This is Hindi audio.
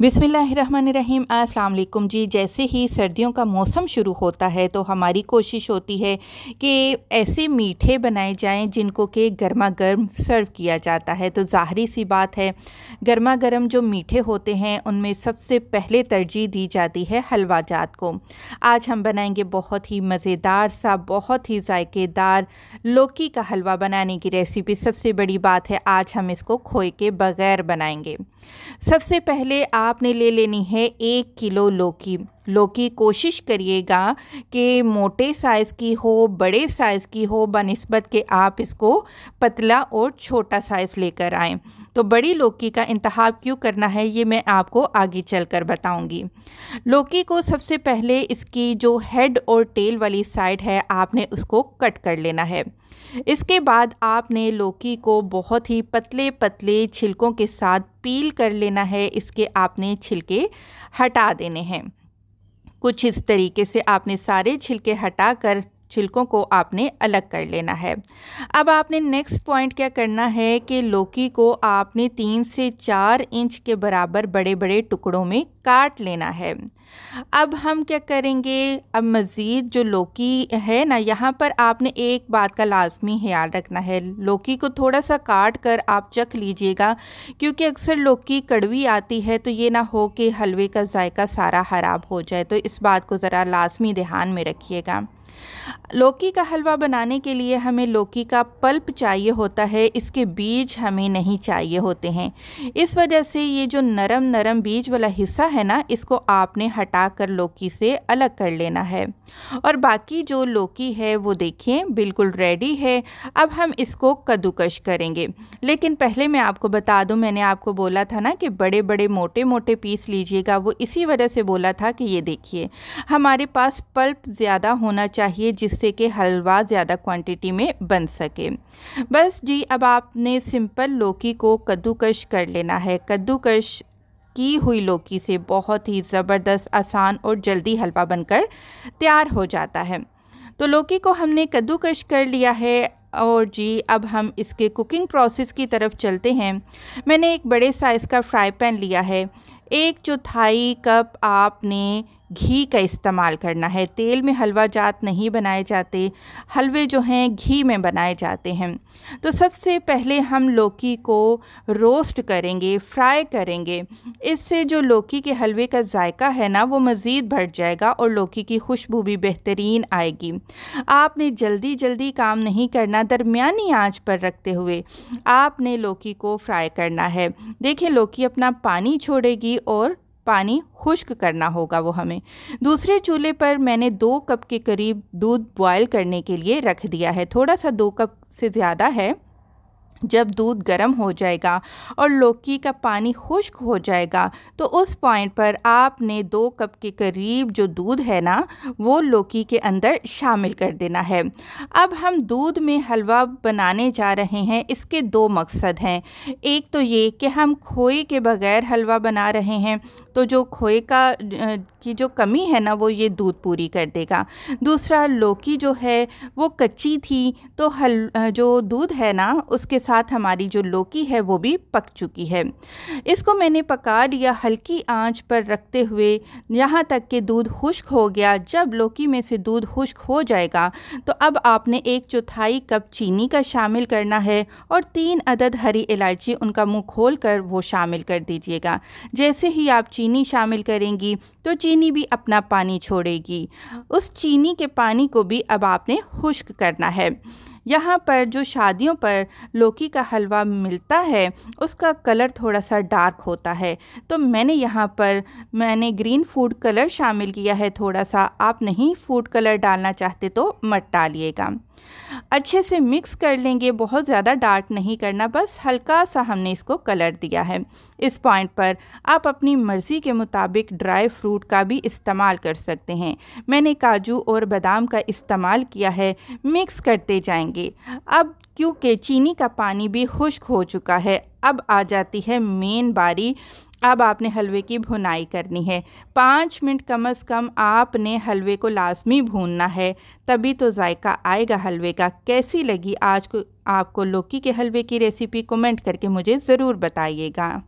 बिसमीम् अल्लाम जी जैसे ही सर्दियों का मौसम शुरू होता है तो हमारी कोशिश होती है कि ऐसे मीठे बनाए जाएं जिनको कि गर्मा गर्म सर्व किया जाता है तो ज़ाहरी सी बात है गर्मा गर्म जो मीठे होते हैं उनमें सबसे पहले तरजीह दी जाती है हलवा जात को आज हम बनाएंगे बहुत ही मज़ेदार सा बहुत ही ऐकेदार लौकी का हलवा बनाने की रेसिपी सबसे बड़ी बात है आज हम इसको खोए के बग़ैर बनाएँगे सबसे पहले आप आपने ले लेनी है एक किलो लौकी लोग की कोशिश करिएगा कि मोटे साइज़ की हो बड़े साइज़ की हो बनस्बत के आप इसको पतला और छोटा साइज़ लेकर आएँ तो बड़ी लौकी का इंतहा क्यों करना है ये मैं आपको आगे चल कर बताऊँगी लौकी को सबसे पहले इसकी जो हेड और टेल वाली साइड है आपने उसको कट कर लेना है इसके बाद आपने लौकी को बहुत ही पतले पतले छिलकों के साथ पील कर लेना है इसके आपने छिलके हटा देने हैं कुछ इस तरीके से आपने सारे छिलके हटाकर छिलकों को आपने अलग कर लेना है अब आपने नेक्स्ट पॉइंट क्या करना है कि लौकी को आपने तीन से चार इंच के बराबर बड़े बड़े टुकड़ों में काट लेना है अब हम क्या करेंगे अब मज़ीद जो लौकी है ना यहाँ पर आपने एक बात का लाजमी ख्याल रखना है लौकी को थोड़ा सा काट कर आप चख लीजिएगा क्योंकि अक्सर लौकी कड़वी आती है तो ये ना हो कि हलवे का जायका सारा ख़राब हो जाए तो इस बात को ज़रा लाजमी ध्यान में रखिएगा लौकी का हलवा बनाने के लिए हमें लौकी का पल्प चाहिए होता है इसके बीज हमें नहीं चाहिए होते हैं इस वजह से ये जो नरम नरम बीज वाला हिस्सा है ना इसको आपने हटा कर लौकी से अलग कर लेना है और बाकी जो लौकी है वो देखें बिल्कुल रेडी है अब हम इसको कद्दूकश करेंगे लेकिन पहले मैं आपको बता दूँ मैंने आपको बोला था ना कि बड़े बड़े मोटे मोटे पीस लीजिएगा वो इसी वजह से बोला था कि ये देखिए हमारे पास पल्प ज़्यादा होना चाहिए चाहिए जिससे कि हलवा ज़्यादा क्वांटिटी में बन सके बस जी अब आपने सिंपल लौकी को कद्दूकश कर लेना है कद्दूकश की हुई लौकी से बहुत ही ज़बरदस्त आसान और जल्दी हलवा बनकर तैयार हो जाता है तो लौकी को हमने कद्दूकश कर लिया है और जी अब हम इसके कुकिंग प्रोसेस की तरफ चलते हैं मैंने एक बड़े साइज़ का फ्राई पैन लिया है एक चौथाई कप आपने घी का इस्तेमाल करना है तेल में हलवा जात नहीं बनाए जाते हलवे जो हैं घी में बनाए जाते हैं तो सबसे पहले हम लौकी को रोस्ट करेंगे फ्राई करेंगे इससे जो लौकी के हलवे का जायका है ना वो मज़ीद बढ़ जाएगा और लौकी की खुशबू भी बेहतरीन आएगी आपने जल्दी जल्दी काम नहीं करना दरमिया आँच पर रखते हुए आपने लौकी को फ्राई करना है देखिए लौकी अपना पानी छोड़ेगी और पानी खुश्क करना होगा वो हमें दूसरे चूल्हे पर मैंने दो कप के करीब दूध बॉयल करने के लिए रख दिया है थोड़ा सा दो कप से ज़्यादा है जब दूध गर्म हो जाएगा और लौकी का पानी खुश्क हो जाएगा तो उस पॉइंट पर आपने दो कप के करीब जो दूध है ना वो लौकी के अंदर शामिल कर देना है अब हम दूध में हलवा बनाने जा रहे हैं इसके दो मकसद हैं एक तो ये कि हम खोए के बगैर हलवा बना रहे हैं तो जो खोए का की जो कमी है ना वो ये दूध पूरी कर देगा दूसरा लौकी जो है वो कच्ची थी तो हल जो दूध है ना उसके साथ हमारी जो लौकी है वो भी पक चुकी है इसको मैंने पका लिया हल्की आंच पर रखते हुए यहाँ तक कि दूध खुश्क हो गया जब लौकी में से दूध खुश्क हो जाएगा तो अब आपने एक चौथाई कप चीनी का शामिल करना है और तीन अदद हरी इलायची उनका मुँह खोल कर वो शामिल कर दीजिएगा जैसे ही आप चीनी शामिल करेंगी तो चीनी भी अपना पानी छोड़ेगी हाँ। उस चीनी के पानी को भी अब आपने खुश्क करना है यहाँ पर जो शादियों पर लौकी का हलवा मिलता है उसका कलर थोड़ा सा डार्क होता है तो मैंने यहाँ पर मैंने ग्रीन फूड कलर शामिल किया है थोड़ा सा आप नहीं फूड कलर डालना चाहते तो मत डालिएगा अच्छे से मिक्स कर लेंगे बहुत ज़्यादा डार्क नहीं करना बस हल्का सा हमने इसको कलर दिया है इस पॉइंट पर आप अपनी मर्ज़ी के मुताबिक ड्राई फ्रूट का भी इस्तेमाल कर सकते हैं मैंने काजू और बादाम का इस्तेमाल किया है मिक्स करते जाएंगे जाएंगे अब क्योंकि चीनी का पानी भी खुश्क हो चुका है अब आ जाती है मेन बारी अब आपने हलवे की भुनाई करनी है पाँच मिनट कम अज़ कम आपने हलवे को लाजमी भूनना है तभी तो जायका आएगा हलवे का कैसी लगी आज को आपको लौकी के हलवे की रेसिपी कमेंट करके मुझे ज़रूर बताइएगा